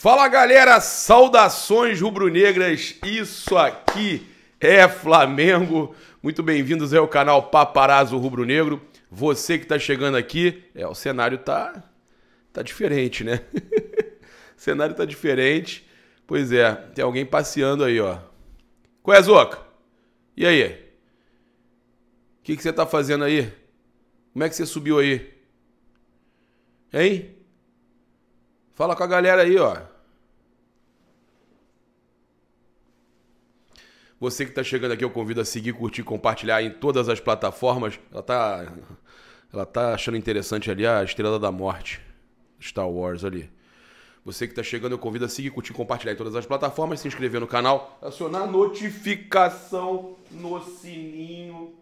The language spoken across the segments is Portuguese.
Fala galera, saudações rubro-negras, isso aqui é Flamengo. Muito bem-vindos ao canal Paparazzo Rubro-Negro. Você que está chegando aqui, é, o cenário tá tá diferente, né? o cenário tá diferente. Pois é, tem alguém passeando aí, ó. Qual é, Zoca? E aí? O que, que você tá fazendo aí? Como é que você subiu aí? Hein? Fala com a galera aí, ó. Você que está chegando aqui, eu convido a seguir, curtir, compartilhar em todas as plataformas. Ela tá, ela tá achando interessante ali a Estrela da Morte, Star Wars ali. Você que está chegando, eu convido a seguir, curtir, compartilhar em todas as plataformas, se inscrever no canal, acionar notificação no sininho.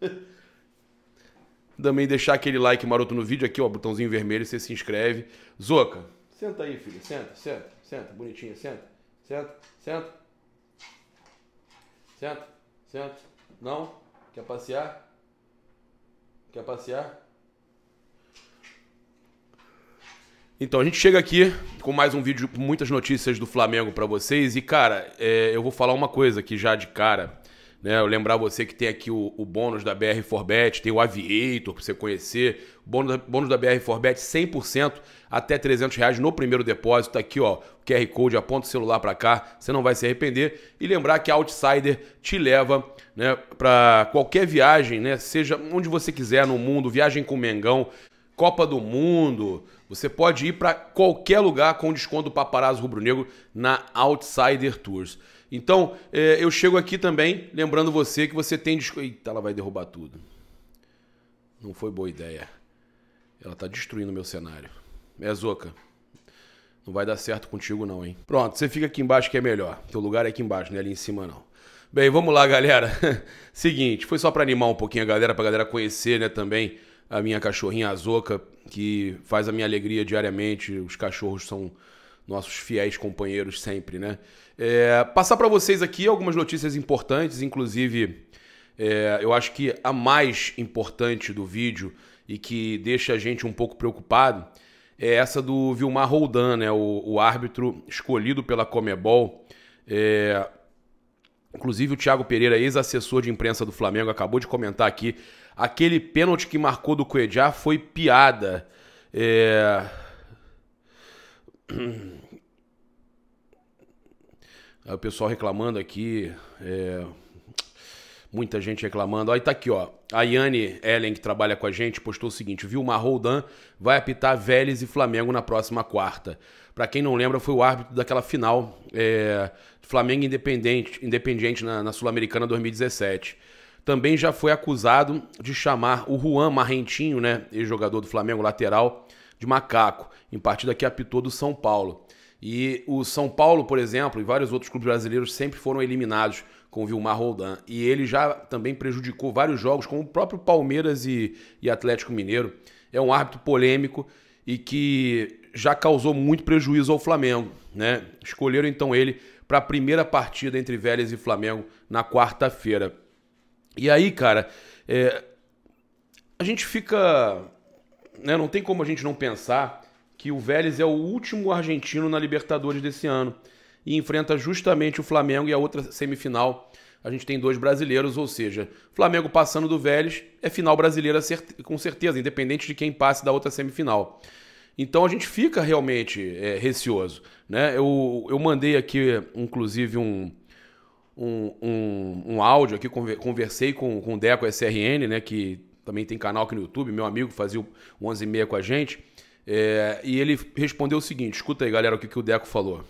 Também deixar aquele like maroto no vídeo aqui, ó, botãozinho vermelho, você se inscreve. Zoca, senta aí, filho, senta, senta, senta, bonitinha, senta, senta, senta. Senta, senta. Não? Quer passear? Quer passear? Então, a gente chega aqui com mais um vídeo com muitas notícias do Flamengo para vocês. E, cara, é, eu vou falar uma coisa aqui já de cara. Né, eu lembrar você que tem aqui o, o bônus da BR Forbet, tem o Aviator para você conhecer. Bônus da, bônus da BR Forbet 100% até 300 reais no primeiro depósito. Tá aqui ó, o QR Code, aponta o celular para cá, você não vai se arrepender. E lembrar que a Outsider te leva né, para qualquer viagem, né, seja onde você quiser no mundo, viagem com o Mengão, Copa do Mundo. Você pode ir para qualquer lugar com desconto do Paparazzo Rubro Negro na Outsider Tours. Então, é, eu chego aqui também, lembrando você que você tem. Eita, ela vai derrubar tudo. Não foi boa ideia. Ela tá destruindo meu cenário. É, Zoca. Não vai dar certo contigo, não, hein? Pronto, você fica aqui embaixo que é melhor. Teu lugar é aqui embaixo, não é ali em cima, não. Bem, vamos lá, galera. Seguinte, foi só para animar um pouquinho a galera, pra galera conhecer, né, também a minha cachorrinha Azoka, que faz a minha alegria diariamente. Os cachorros são nossos fiéis companheiros sempre, né? É, passar para vocês aqui algumas notícias importantes, inclusive é, eu acho que a mais importante do vídeo e que deixa a gente um pouco preocupado é essa do Vilmar Roldan, né? O, o árbitro escolhido pela Comebol. É, inclusive o Thiago Pereira, ex-assessor de imprensa do Flamengo, acabou de comentar aqui. Aquele pênalti que marcou do Cuejá foi piada. É, Aí o pessoal reclamando aqui. É... Muita gente reclamando. Aí tá aqui, ó. A Yane Ellen, que trabalha com a gente, postou o seguinte: Vilmar Roldan vai apitar Vélez e Flamengo na próxima quarta. Para quem não lembra, foi o árbitro daquela final é, Flamengo Independente, Independente na, na Sul-Americana 2017. Também já foi acusado de chamar o Juan Marrentinho, né, ex-jogador do Flamengo lateral, de macaco, em partida que apitou do São Paulo. E o São Paulo, por exemplo, e vários outros clubes brasileiros sempre foram eliminados com o Vilmar Roldan. E ele já também prejudicou vários jogos, como o próprio Palmeiras e, e Atlético Mineiro. É um árbitro polêmico e que já causou muito prejuízo ao Flamengo. Né? Escolheram então ele para a primeira partida entre Vélez e Flamengo na quarta-feira. E aí, cara, é... a gente fica né, não tem como a gente não pensar que o Vélez é o último argentino na Libertadores desse ano e enfrenta justamente o Flamengo e a outra semifinal. A gente tem dois brasileiros, ou seja, Flamengo passando do Vélez é final brasileira com certeza, independente de quem passe da outra semifinal. Então a gente fica realmente é, receoso. Né? Eu, eu mandei aqui, inclusive, um, um, um, um áudio aqui, conversei com, com o Deco SRN, né, que também tem canal aqui no YouTube, meu amigo fazia o 11 e meia com a gente. É, e ele respondeu o seguinte: escuta aí, galera, o que, que o Deco falou.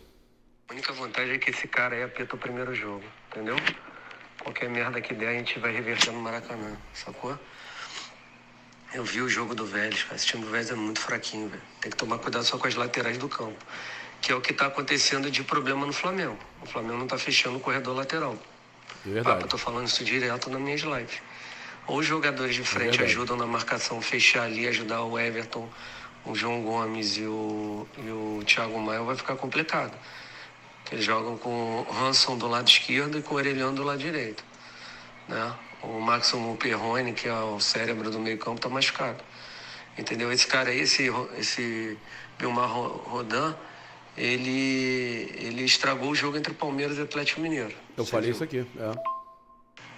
A única vantagem é que esse cara aí apita o primeiro jogo, entendeu? Qualquer merda que der, a gente vai reverter no Maracanã, sacou? Eu vi o jogo do Vélez, esse time do Vélez é muito fraquinho, velho. Tem que tomar cuidado só com as laterais do campo, que é o que tá acontecendo de problema no Flamengo. O Flamengo não tá fechando o corredor lateral. É verdade. Papa, eu tô falando isso direto nas minhas lives. Os jogadores de é frente é ajudam na marcação, fechar ali, ajudar o Everton, o João Gomes e o, e o Thiago Maia vai ficar complicado. Eles jogam com o Hanson do lado esquerdo e com o Orelhão do lado direito. Né? O Maximo Perrone, que é o cérebro do meio campo, está machucado. Entendeu? Esse cara aí, esse, esse Vilmar Rodan, ele, ele estragou o jogo entre Palmeiras e Atlético Mineiro. Eu falei viu? isso aqui, é.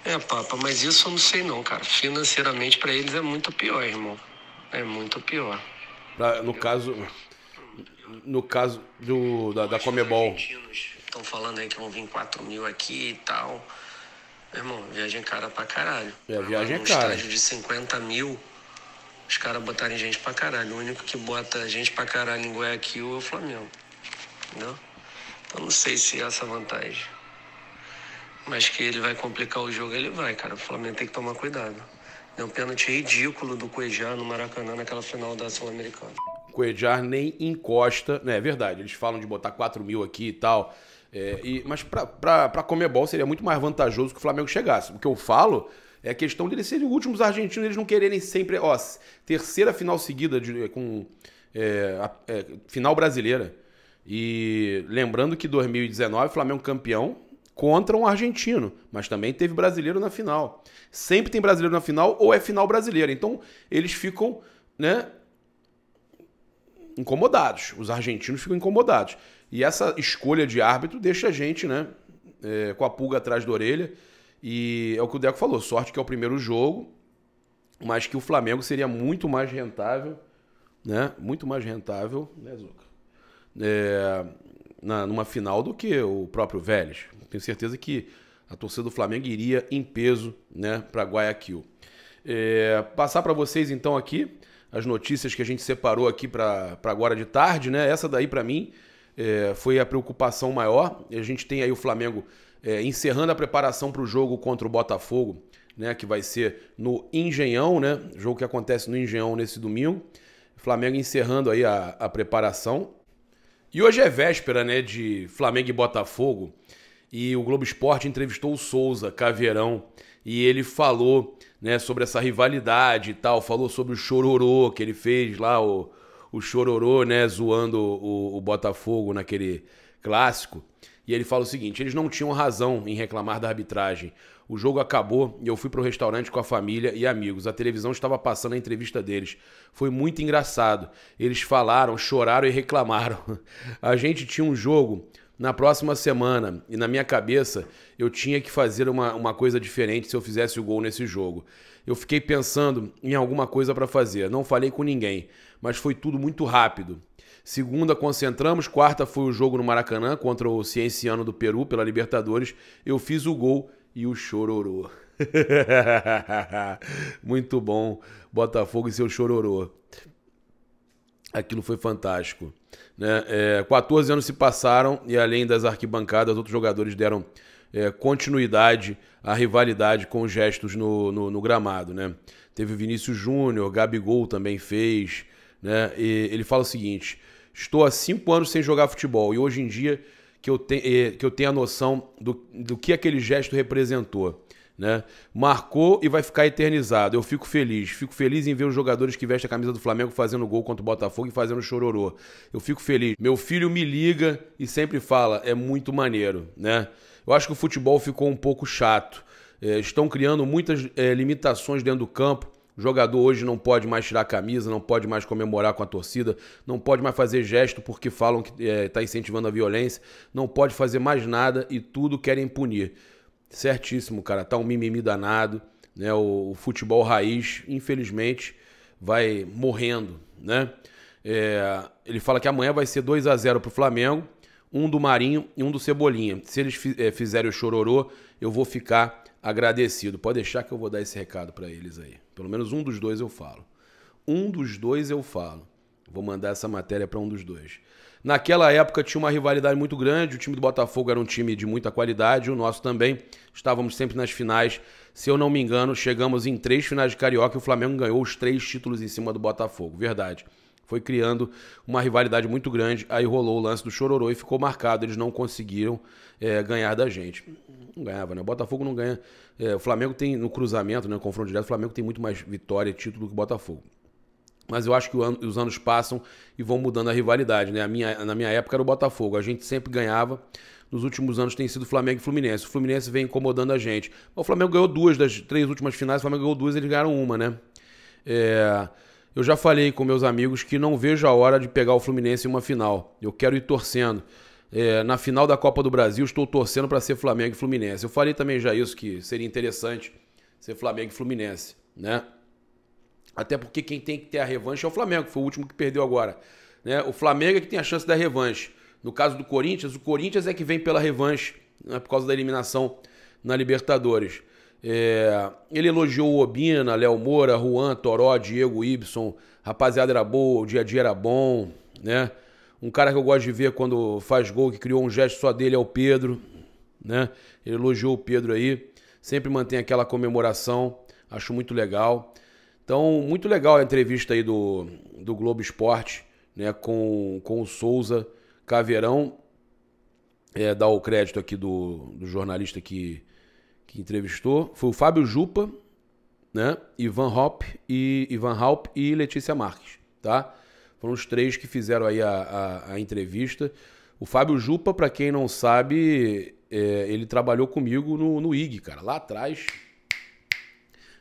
É, Papa, mas isso eu não sei não, cara. Financeiramente para eles é muito pior, irmão. É muito pior. Pra, no caso. No caso do, da, da Comebol. Estão falando aí que vão vir 4 mil aqui e tal. Meu irmão, viagem é cara pra caralho. É, viagem é um cara. estádio de 50 mil, os caras botarem gente pra caralho. O único que bota gente pra caralho em Guayaquil é o Flamengo. Entendeu? Então não sei se é essa vantagem. Mas que ele vai complicar o jogo, ele vai, cara. O Flamengo tem que tomar cuidado. Deu é um pênalti ridículo do Cuejar no Maracanã naquela final da Sul-Americana. Cuejar nem encosta, né? É verdade, eles falam de botar 4 mil aqui e tal. É, e, mas para Comebol seria muito mais vantajoso que o Flamengo chegasse. O que eu falo é a questão deles serem os últimos argentinos, eles não quererem sempre. Ó, terceira final seguida de, com. É, é, final brasileira. E lembrando que 2019, Flamengo campeão, contra um argentino, mas também teve brasileiro na final. Sempre tem brasileiro na final ou é final brasileira. Então eles ficam, né, incomodados. Os argentinos ficam incomodados. E essa escolha de árbitro deixa a gente, né, é, com a pulga atrás da orelha. E é o que o Deco falou, sorte que é o primeiro jogo, mas que o Flamengo seria muito mais rentável, né? Muito mais rentável, né, Zuca? É, na, numa final do que o próprio Vélez. Tenho certeza que a torcida do Flamengo iria em peso né, para Guayaquil. É, passar para vocês então aqui as notícias que a gente separou aqui para agora de tarde, né? Essa daí para mim é, foi a preocupação maior. A gente tem aí o Flamengo é, encerrando a preparação para o jogo contra o Botafogo, né? Que vai ser no Engenhão, né? Jogo que acontece no Engenhão nesse domingo. Flamengo encerrando aí a, a preparação. E hoje é véspera, né, de Flamengo e Botafogo. E o Globo Esporte entrevistou o Souza, Caveirão, e ele falou, né, sobre essa rivalidade e tal, falou sobre o chororô que ele fez lá, o, o chororô, né, zoando o, o Botafogo naquele clássico. E ele fala o seguinte: eles não tinham razão em reclamar da arbitragem. O jogo acabou e eu fui para o restaurante com a família e amigos. A televisão estava passando a entrevista deles. Foi muito engraçado. Eles falaram, choraram e reclamaram. A gente tinha um jogo na próxima semana e na minha cabeça eu tinha que fazer uma, uma coisa diferente se eu fizesse o gol nesse jogo. Eu fiquei pensando em alguma coisa para fazer. Não falei com ninguém, mas foi tudo muito rápido. Segunda, concentramos. Quarta foi o jogo no Maracanã contra o Cienciano do Peru pela Libertadores. Eu fiz o gol e o chororô. Muito bom, Botafogo e seu chororô. Aquilo foi fantástico. Né? É, 14 anos se passaram e além das arquibancadas, outros jogadores deram é, continuidade à rivalidade com gestos no, no, no gramado. Né? Teve Vinícius Júnior, Gabigol também fez. Né? E ele fala o seguinte: estou há cinco anos sem jogar futebol e hoje em dia que eu, te, eh, que eu tenho a noção do, do que aquele gesto representou. Né? Marcou e vai ficar eternizado. Eu fico feliz. Fico feliz em ver os jogadores que vestem a camisa do Flamengo fazendo gol contra o Botafogo e fazendo chororô. Eu fico feliz. Meu filho me liga e sempre fala: é muito maneiro, né? Eu acho que o futebol ficou um pouco chato. Eh, estão criando muitas eh, limitações dentro do campo o jogador hoje não pode mais tirar a camisa, não pode mais comemorar com a torcida, não pode mais fazer gesto porque falam que está é, tá incentivando a violência, não pode fazer mais nada e tudo querem punir. Certíssimo, cara, tá um mimimi danado, né? O, o futebol raiz, infelizmente, vai morrendo, né? É, ele fala que amanhã vai ser 2 a 0 pro Flamengo, um do Marinho e um do Cebolinha. Se eles é, fizerem o chororô, eu vou ficar agradecido. Pode deixar que eu vou dar esse recado para eles aí. Pelo menos um dos dois eu falo. Um dos dois eu falo. Vou mandar essa matéria para um dos dois. Naquela época tinha uma rivalidade muito grande. O time do Botafogo era um time de muita qualidade, o nosso também. Estávamos sempre nas finais. Se eu não me engano, chegamos em três finais de Carioca e o Flamengo ganhou os três títulos em cima do Botafogo. Verdade foi criando uma rivalidade muito grande. Aí rolou o lance do Chororô e ficou marcado. Eles não conseguiram é, ganhar da gente. Não ganhava, né? O Botafogo não ganha. É, o Flamengo tem, no cruzamento, né, no confronto direto, o Flamengo tem muito mais vitória e título do que o Botafogo. Mas eu acho que ano, os anos passam e vão mudando a rivalidade. Né? A minha, na minha época era o Botafogo. A gente sempre ganhava. Nos últimos anos tem sido Flamengo e Fluminense. O Fluminense vem incomodando a gente. O Flamengo ganhou duas das três últimas finais. O Flamengo ganhou duas, eles ganharam uma, né? É, eu já falei com meus amigos que não vejo a hora de pegar o Fluminense em uma final. Eu quero ir torcendo. É, na final da Copa do Brasil, estou torcendo para ser Flamengo e Fluminense. Eu falei também já isso, que seria interessante ser Flamengo e Fluminense, né? Até porque quem tem que ter a revanche é o Flamengo, que foi o último que perdeu agora. Né? O Flamengo é que tem a chance da revanche. No caso do Corinthians, o Corinthians é que vem pela revanche, né? por causa da eliminação na Libertadores. É, ele elogiou o Obina, Léo Moura, Juan, Toró, Diego Ibson. Rapaziada era boa, o dia a dia era bom, né? Um cara que eu gosto de ver quando faz gol, que criou um gesto só dele, é o Pedro, né? Ele elogiou o Pedro aí. Sempre mantém aquela comemoração. Acho muito legal. Então, muito legal a entrevista aí do, do Globo Esporte, né? Com, com o Souza Caveirão. É, dar o crédito aqui do, do jornalista que que entrevistou foi o Fábio Jupa, né? Ivan Hop e Ivan Halp e Letícia Marques, tá? Foram os três que fizeram aí a, a, a entrevista. O Fábio Jupa, para quem não sabe, é, ele trabalhou comigo no, no IG, cara, lá atrás,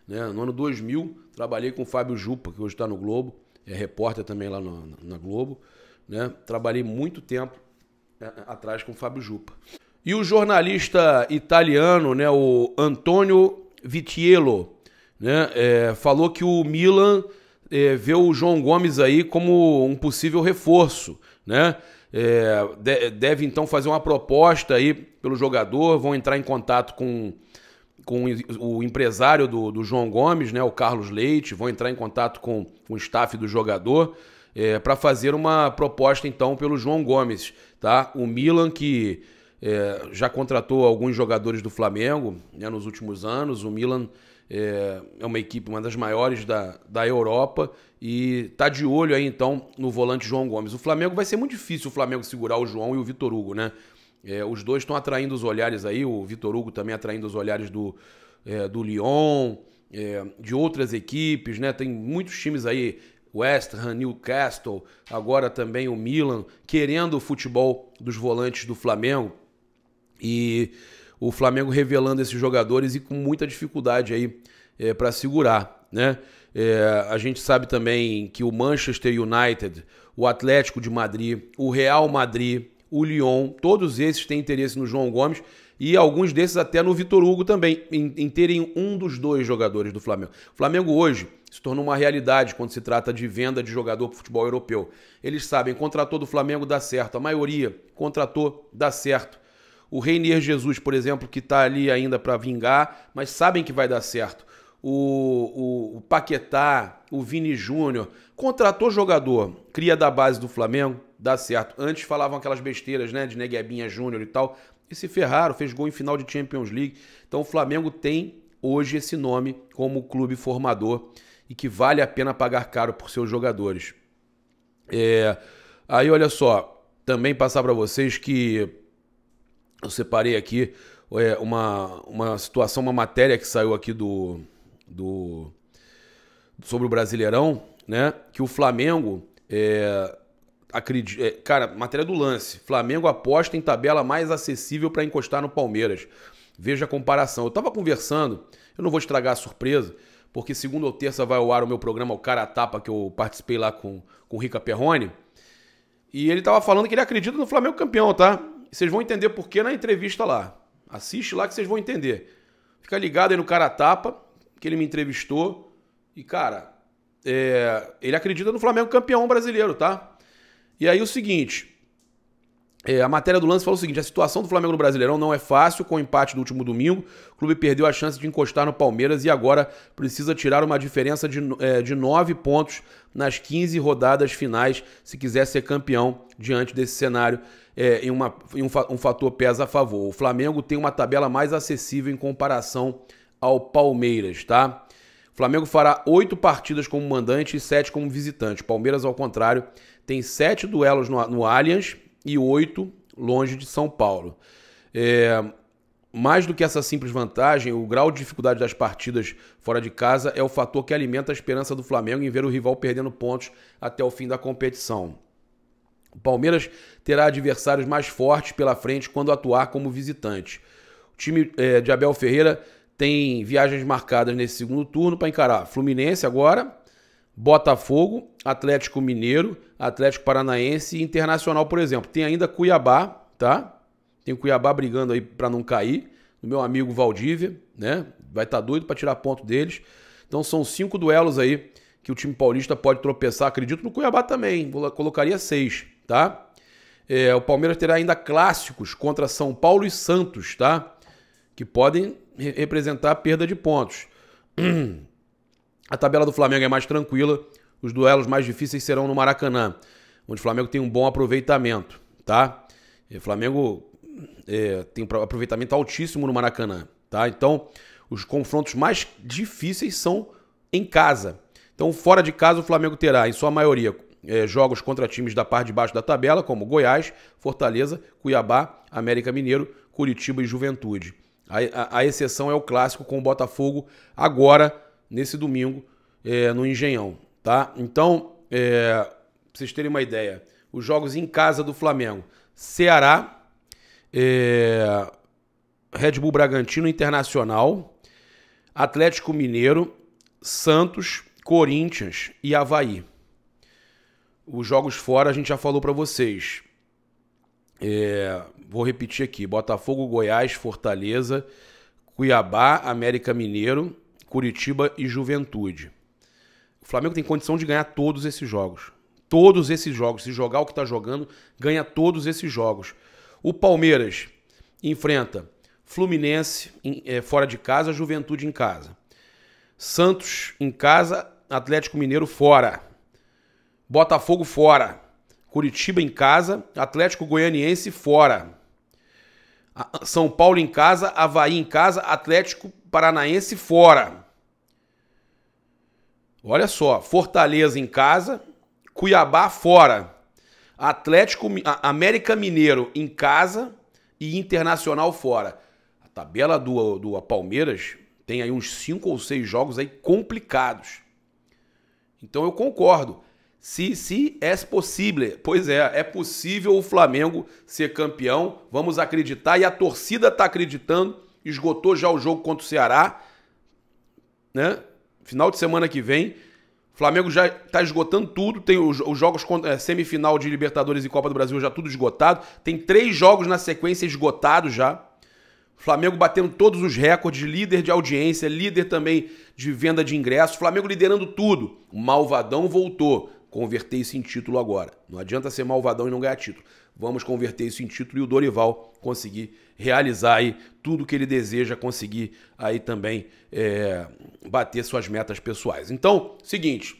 né? No ano 2000, trabalhei com o Fábio Jupa, que hoje está no Globo, é repórter também lá no, na Globo, né? Trabalhei muito tempo é, atrás com o Fábio Jupa. E o jornalista italiano, né, o Antonio Vitiello, né, é, falou que o Milan é, vê o João Gomes aí como um possível reforço, né? É, deve então fazer uma proposta aí pelo jogador, vão entrar em contato com, com o empresário do, do João Gomes, né, o Carlos Leite, vão entrar em contato com, com o staff do jogador é, para fazer uma proposta então pelo João Gomes, tá? O Milan que é, já contratou alguns jogadores do Flamengo né, nos últimos anos. O Milan é, é, uma equipe, uma das maiores da, da Europa e tá de olho aí então no volante João Gomes. O Flamengo vai ser muito difícil o Flamengo segurar o João e o Vitor Hugo, né? É, os dois estão atraindo os olhares aí, o Vitor Hugo também atraindo os olhares do, é, do Lyon, é, de outras equipes, né? Tem muitos times aí West Ham, Newcastle, agora também o Milan, querendo o futebol dos volantes do Flamengo. E o Flamengo revelando esses jogadores e com muita dificuldade aí é, para segurar, né? É, a gente sabe também que o Manchester United, o Atlético de Madrid, o Real Madrid, o Lyon, todos esses têm interesse no João Gomes e alguns desses até no Vitor Hugo também, em, em terem um dos dois jogadores do Flamengo. O Flamengo hoje se tornou uma realidade quando se trata de venda de jogador para futebol europeu. Eles sabem, contratou do Flamengo dá certo, a maioria contratou dá certo. O Reinier Jesus, por exemplo, que está ali ainda para vingar, mas sabem que vai dar certo. O, o, o Paquetá, o Vini Júnior, contratou jogador, cria da base do Flamengo, dá certo. Antes falavam aquelas besteiras, né, de Neguebinha Júnior e tal, e se ferraram, fez gol em final de Champions League. Então o Flamengo tem hoje esse nome como clube formador e que vale a pena pagar caro por seus jogadores. É, aí olha só, também passar para vocês que eu separei aqui é, uma, uma situação, uma matéria que saiu aqui do, do sobre o Brasileirão, né? Que o Flamengo é, acredita, é, cara, matéria do lance. Flamengo aposta em tabela mais acessível para encostar no Palmeiras. Veja a comparação. Eu estava conversando, eu não vou estragar a surpresa, porque segunda ou terça vai ao ar o meu programa O Cara a Tapa, que eu participei lá com, com o Rica Perrone. E ele estava falando que ele acredita no Flamengo campeão, tá? vocês vão entender por que na entrevista lá. Assiste lá que vocês vão entender. Fica ligado aí no Cara Tapa, que ele me entrevistou. E, cara, é, ele acredita no Flamengo campeão brasileiro, tá? E aí o seguinte, é, a matéria do lance falou o seguinte: a situação do Flamengo no Brasileirão não é fácil. Com o empate do último domingo, o clube perdeu a chance de encostar no Palmeiras e agora precisa tirar uma diferença de, é, de nove pontos nas 15 rodadas finais se quiser ser campeão diante desse cenário. É, em, uma, em um, um fator pesa a favor. O Flamengo tem uma tabela mais acessível em comparação ao Palmeiras, tá? O Flamengo fará oito partidas como mandante e sete como visitante. Palmeiras, ao contrário, tem sete duelos no, no Allianz e 8 longe de São Paulo. É, mais do que essa simples vantagem, o grau de dificuldade das partidas fora de casa é o fator que alimenta a esperança do Flamengo em ver o rival perdendo pontos até o fim da competição. O Palmeiras terá adversários mais fortes pela frente quando atuar como visitante. O time é, de Abel Ferreira tem viagens marcadas nesse segundo turno para encarar Fluminense agora, Botafogo, Atlético Mineiro, Atlético Paranaense e Internacional, por exemplo. Tem ainda Cuiabá, tá? Tem Cuiabá brigando aí para não cair. O meu amigo Valdívia, né? Vai estar tá doido para tirar ponto deles. Então são cinco duelos aí que o time paulista pode tropeçar. Acredito no Cuiabá também. Vou, colocaria seis, tá? É, o Palmeiras terá ainda clássicos contra São Paulo e Santos, tá? Que podem re representar perda de pontos. A tabela do Flamengo é mais tranquila os duelos mais difíceis serão no Maracanã, onde o Flamengo tem um bom aproveitamento, tá? E o Flamengo é, tem um aproveitamento altíssimo no Maracanã, tá? Então, os confrontos mais difíceis são em casa. Então, fora de casa, o Flamengo terá, em sua maioria, é, jogos contra times da parte de baixo da tabela, como Goiás, Fortaleza, Cuiabá, América Mineiro, Curitiba e Juventude. A, a, a exceção é o clássico com o Botafogo agora, nesse domingo, é, no Engenhão. Tá? Então, é, pra vocês terem uma ideia, os jogos em casa do Flamengo: Ceará, é, Red Bull Bragantino Internacional, Atlético Mineiro, Santos, Corinthians e Havaí. Os jogos fora a gente já falou para vocês. É, vou repetir aqui: Botafogo, Goiás, Fortaleza, Cuiabá, América Mineiro, Curitiba e Juventude. O Flamengo tem condição de ganhar todos esses jogos. Todos esses jogos. Se jogar o que está jogando, ganha todos esses jogos. O Palmeiras enfrenta Fluminense em, é, fora de casa, Juventude em casa. Santos em casa, Atlético Mineiro fora. Botafogo fora. Curitiba em casa, Atlético Goianiense fora. São Paulo em casa, Havaí em casa, Atlético Paranaense fora. Olha só, Fortaleza em casa, Cuiabá fora. Atlético América Mineiro em casa e Internacional fora. A tabela do, do Palmeiras tem aí uns cinco ou seis jogos aí complicados. Então eu concordo. Se, se é possível, pois é, é possível o Flamengo ser campeão. Vamos acreditar e a torcida está acreditando. Esgotou já o jogo contra o Ceará, né? final de semana que vem. Flamengo já está esgotando tudo, tem os, os jogos é, semifinal de Libertadores e Copa do Brasil já tudo esgotado. Tem três jogos na sequência esgotados já. Flamengo batendo todos os recordes, líder de audiência, líder também de venda de ingressos. Flamengo liderando tudo. O Malvadão voltou converter isso em título agora. Não adianta ser malvadão e não ganhar título. Vamos converter isso em título e o Dorival conseguir realizar aí tudo que ele deseja, conseguir aí também é, bater suas metas pessoais. Então, seguinte,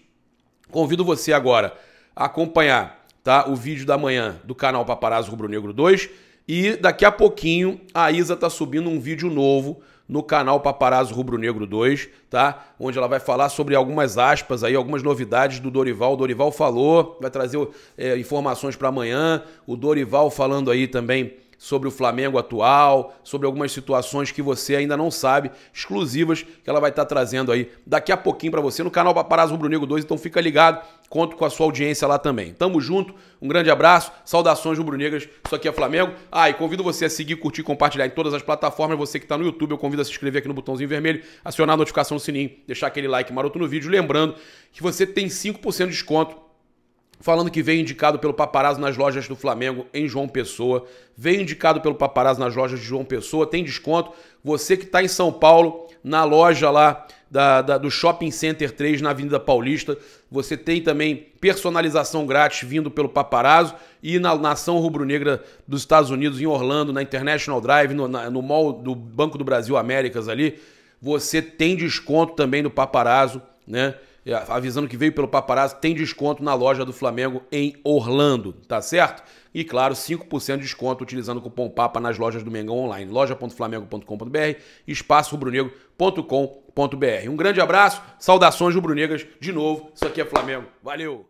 convido você agora a acompanhar tá, o vídeo da manhã do canal Paparazzo Rubro Negro 2 e daqui a pouquinho a Isa tá subindo um vídeo novo no canal Paparazzo Rubro Negro 2, tá? Onde ela vai falar sobre algumas aspas aí, algumas novidades do Dorival. O Dorival falou, vai trazer é, informações para amanhã. O Dorival falando aí também sobre o Flamengo atual, sobre algumas situações que você ainda não sabe, exclusivas que ela vai estar trazendo aí daqui a pouquinho para você no canal Paparazzo Rubro Negro 2, então fica ligado, conto com a sua audiência lá também. Tamo junto, um grande abraço, saudações rubro-negras, isso aqui é Flamengo. Ah, e convido você a seguir, curtir, compartilhar em todas as plataformas, você que está no YouTube, eu convido a se inscrever aqui no botãozinho vermelho, acionar a notificação do sininho, deixar aquele like maroto no vídeo, lembrando que você tem 5% de desconto falando que veio indicado pelo paparazzo nas lojas do Flamengo em João Pessoa. Veio indicado pelo paparazzo nas lojas de João Pessoa, tem desconto. Você que está em São Paulo, na loja lá da, da, do Shopping Center 3, na Avenida Paulista, você tem também personalização grátis vindo pelo paparazzo e na Nação Rubro-Negra dos Estados Unidos, em Orlando, na International Drive, no, na, no Mall do Banco do Brasil Américas ali, você tem desconto também do paparazzo, né? É, avisando que veio pelo paparazzo, tem desconto na loja do Flamengo em Orlando, tá certo? E claro, 5% de desconto utilizando o cupom PAPA nas lojas do Mengão online, loja.flamengo.com.br, espaço rubronegro.com.br. Um grande abraço, saudações rubro-negras de novo. Isso aqui é Flamengo. Valeu!